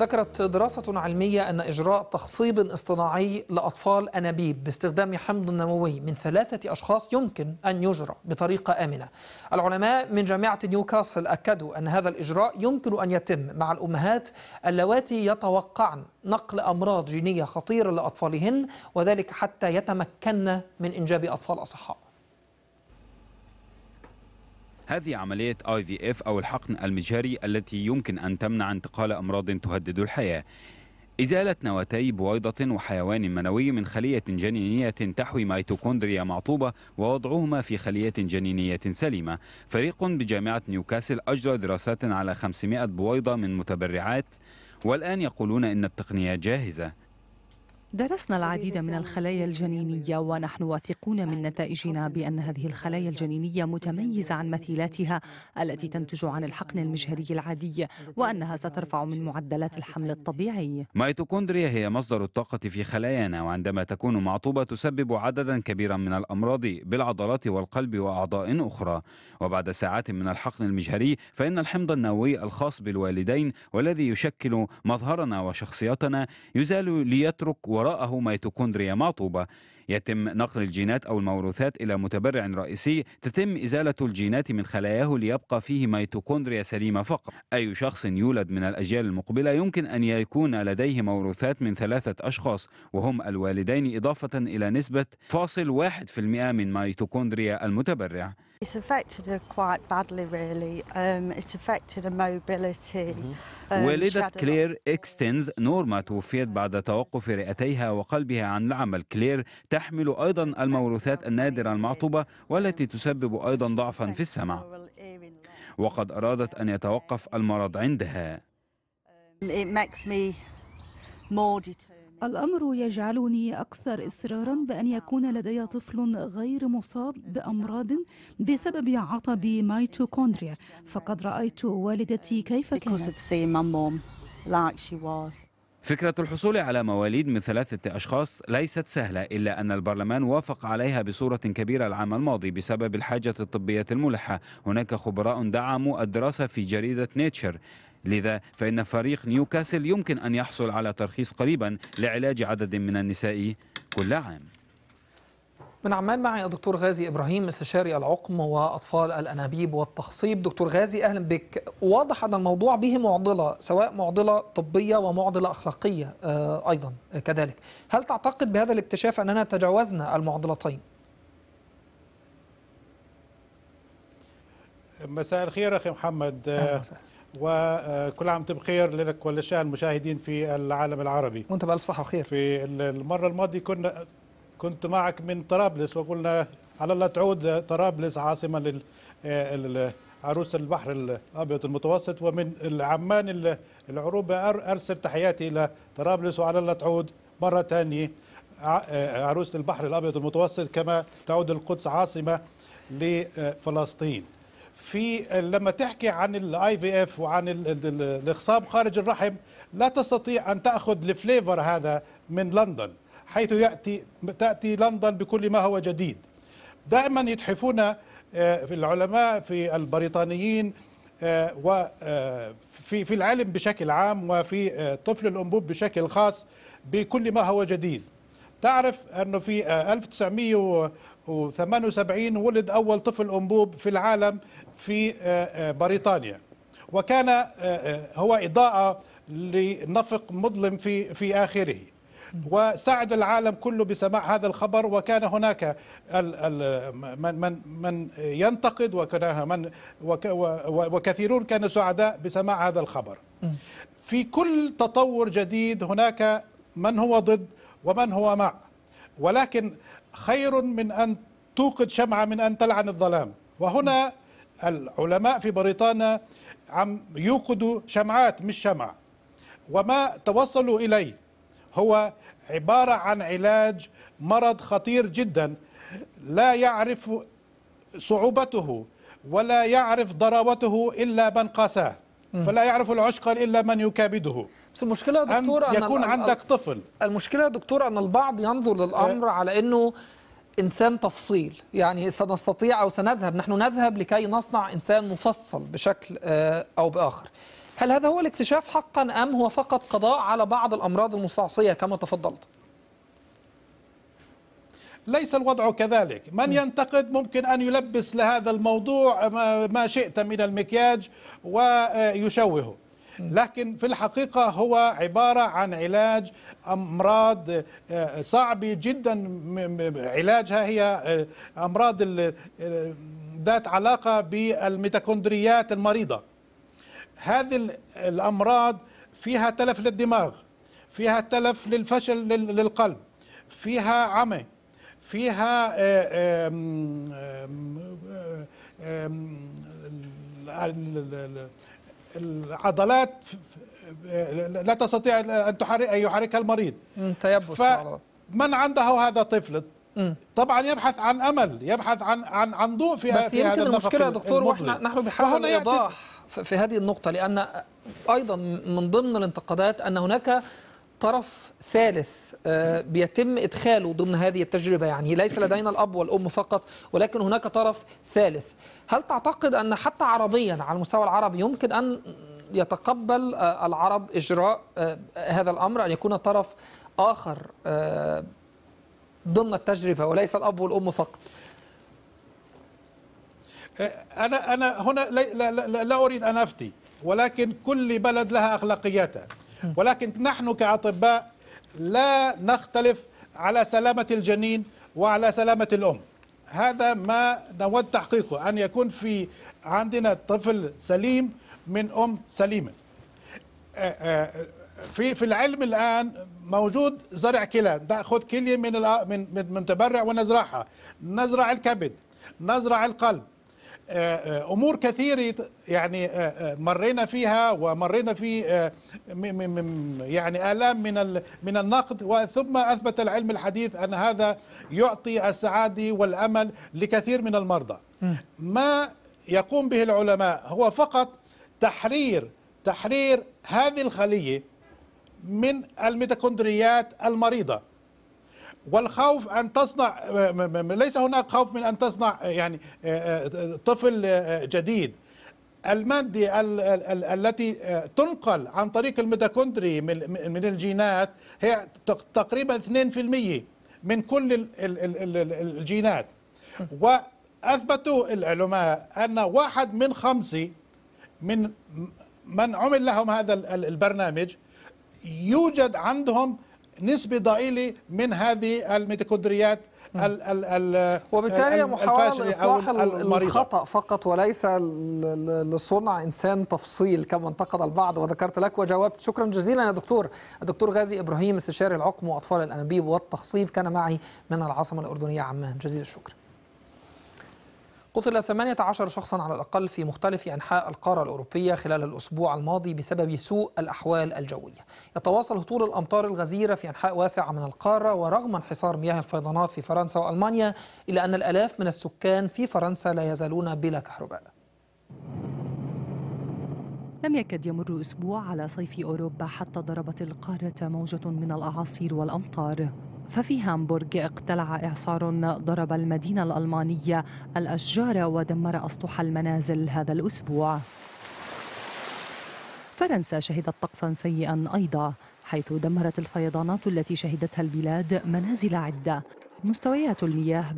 ذكرت دراسة علمية أن إجراء تخصيب اصطناعي لأطفال أنابيب باستخدام حمض نووي من ثلاثة أشخاص يمكن أن يجرى بطريقة آمنة. العلماء من جامعة نيوكاسل أكدوا أن هذا الإجراء يمكن أن يتم مع الأمهات اللواتي يتوقعن نقل أمراض جينية خطيرة لأطفالهن وذلك حتى يتمكن من إنجاب أطفال أصحاء. هذه عملية اي في اف او الحقن المجهري التي يمكن ان تمنع انتقال امراض تهدد الحياة إزالة نواتي بويضة وحيوان منوي من خلية جنينية تحوي ميتوكوندريا معطوبة ووضعهما في خلية جنينية سليمة فريق بجامعة نيوكاسل أجرى دراسات على 500 بويضة من متبرعات والآن يقولون إن التقنية جاهزة درسنا العديد من الخلايا الجنينية ونحن واثقون من نتائجنا بأن هذه الخلايا الجنينية متميزة عن مثيلاتها التي تنتج عن الحقن المجهري العادي وأنها سترفع من معدلات الحمل الطبيعي ميتوكوندريا هي مصدر الطاقة في خلايانا وعندما تكون معطوبة تسبب عددا كبيرا من الأمراض بالعضلات والقلب وأعضاء أخرى وبعد ساعات من الحقن المجهري فإن الحمض النووي الخاص بالوالدين والذي يشكل مظهرنا وشخصيتنا يزال ليترك وراءه ميتوكوندريا معطوبة يتم نقل الجينات أو الموروثات إلى متبرع رئيسي تتم إزالة الجينات من خلاياه ليبقى فيه ميتوكوندريا سليمة فقط أي شخص يولد من الأجيال المقبلة يمكن أن يكون لديه موروثات من ثلاثة أشخاص وهم الوالدين إضافة إلى نسبة فاصل واحد في المئة من ميتوكوندريا المتبرع It's affected her quite badly, really. Um, it's affected her mobility. Um, والدة كلير إكستنز نورما توفيت بعد توقف رئتيها وقلبها عن العمل. كلير تحمل أيضا الموروثات النادرة المعطوبة والتي تسبب أيضا ضعفا في السمع وقد أرادت أن يتوقف المرض عندها الأمر يجعلني أكثر إصرارا بأن يكون لدي طفل غير مصاب بأمراض بسبب عطب ميتوكوندريا فقد رأيت والدتي كيف كانت فكرة الحصول على مواليد من ثلاثة أشخاص ليست سهلة إلا أن البرلمان وافق عليها بصورة كبيرة العام الماضي بسبب الحاجة الطبية الملحة هناك خبراء دعموا الدراسة في جريدة نيتشر لذا فإن فريق نيوكاسل يمكن أن يحصل على ترخيص قريبا لعلاج عدد من النساء كل عام من عمان معي الدكتور غازي ابراهيم استشاري العقم واطفال الانابيب والتخصيب دكتور غازي اهلا بك واضح ان الموضوع به معضله سواء معضله طبيه ومعضله اخلاقيه آه، ايضا آه، كذلك هل تعتقد بهذا الاكتشاف اننا تجاوزنا المعضلتين مساء الخير اخي محمد أهلا وسهلا. آه، وكل عام وانتم بخير لك وللشان المشاهدين في العالم العربي وانت بالف صحه وخير في المره الماضيه كنا كنت معك من طرابلس وقلنا على الله تعود طرابلس عاصمة آه، عروس البحر الأبيض المتوسط ومن عمان العروبة أرسل تحياتي إلى طرابلس وعلى الله تعود مرة ثانية آه، عروس البحر الأبيض المتوسط كما تعود القدس عاصمة لفلسطين في لما تحكي عن الاي في اف وعن الاخصاب خارج الرحم لا تستطيع ان تاخذ الفليفر هذا من لندن حيث يأتي تأتي لندن بكل ما هو جديد دائما يتحفون آه، في العلماء في البريطانيين آه، وفي آه، في العلم بشكل عام وفي طفل الأنبوب بشكل خاص بكل ما هو جديد تعرف أنه في 1978 ولد أول طفل أنبوب في العالم في بريطانيا وكان هو إضاءة لنفق مظلم في في آخره وسعد العالم كله بسماع هذا الخبر وكان هناك من من من ينتقد وكان من وكثيرون كانوا سعداء بسماع هذا الخبر في كل تطور جديد هناك من هو ضد ومن هو مع ولكن خير من أن توقد شمعة من أن تلعن الظلام وهنا العلماء في بريطانيا عم يوقدوا شمعات مش شمع وما توصلوا إليه هو عبارة عن علاج مرض خطير جدا لا يعرف صعوبته ولا يعرف ضراوته إلا من قاساه فلا يعرف العشق إلا من يكابده بس المشكله يا دكتور أن يكون أن عندك طفل المشكله يا دكتور ان البعض ينظر للامر أه. على انه انسان تفصيل يعني سنستطيع او سنذهب نحن نذهب لكي نصنع انسان مفصل بشكل آه، او باخر هل هذا هو الاكتشاف حقا أم هو فقط قضاء على بعض الأمراض المستعصية كما تفضلت؟ ليس الوضع كذلك من ينتقد ممكن أن يلبس لهذا الموضوع ما شئت من المكياج ويشوهه لكن في الحقيقة هو عبارة عن علاج أمراض آه، صعبة جدا علاجها هي آه، أمراض ذات علاقة بالميتوكوندريات المريضة هذه الأمراض فيها تلف للدماغ فيها تلف للفشل للقلب فيها عمى فيها آه، العضلات لا تستطيع ان يحركها المريض تيبس من عنده هذا طفل طبعا يبحث عن امل يبحث عن عن عن ضوء في بس في يمكن هذا المشكله يا دكتور واحنا نحن بحاجه ايضاح في هذه النقطه لان ايضا من ضمن الانتقادات ان هناك طرف ثالث آه، بيتم ادخاله ضمن هذه التجربه يعني ليس لدينا الاب والام فقط ولكن هناك طرف ثالث هل تعتقد ان حتى عربيا على المستوى العربي يمكن ان يتقبل آه، العرب اجراء آه، هذا الامر ان يكون طرف اخر ضمن التجربة وليس الأب والأم فقط أه، أنا أنا هنا لا, لا, لا أريد أن أفتي ولكن كل بلد لها أخلاقياتها ولكن نحن كأطباء لا نختلف على سلامة الجنين وعلى سلامة الأم هذا ما نود تحقيقه أن يكون في عندنا طفل سليم من أم سليمة أه، أه، في في العلم الان موجود زرع كلى ناخذ كليه من من من متبرع ونزرعها نزرع الكبد نزرع القلب آه، آه، امور كثيره يعني آه، مرينا فيها ومرينا في يعني الام من من النقد وثم اثبت العلم الحديث ان هذا يعطي السعاده والامل لكثير من المرضى ما يقوم به العلماء هو فقط تحرير تحرير هذه الخليه من الميتوكوندريات المريضة والخوف أن تصنع ليس هناك خوف من أن تصنع يعني آه، آه، طفل آه، جديد المادة التي تنقل عن طريق الميتوكوندري من الجينات هي تقريبا 2% من كل الجينات وأثبتوا العلماء أن واحد من خمسة من من عمل لهم هذا البرنامج يوجد عندهم نسبة ضئيلة من هذه الميتوكوندريات ال ال ال وبالتالي محاولة لإصلاح الخطأ فقط وليس لصنع إنسان تفصيل كما انتقد البعض وذكرت لك وجاوبت شكرا جزيلا يا دكتور الدكتور غازي إبراهيم استشاري العقم وأطفال الأنابيب والتخصيب كان معي من العاصمة الأردنية عمان جزيل الشكر قتل 18 شخصا على الأقل في مختلف أنحاء القارة الأوروبية خلال الأسبوع الماضي بسبب سوء الأحوال الجوية يتواصل هطول الأمطار الغزيرة في أنحاء واسعة من القارة ورغم انحصار مياه الفيضانات في فرنسا وألمانيا إلا أن الألاف من السكان في فرنسا لا يزالون بلا كهرباء لم يكد يمر أسبوع على صيف أوروبا حتى ضربت القارة موجة من الأعاصير والأمطار ففي هامبورغ اقتلع إعصار ضرب المدينة الألمانية الأشجار ودمر أسطح المنازل هذا الأسبوع فرنسا شهدت طقسا سيئا أيضا حيث دمرت الفيضانات التي شهدتها البلاد منازل عدة مستويات المياه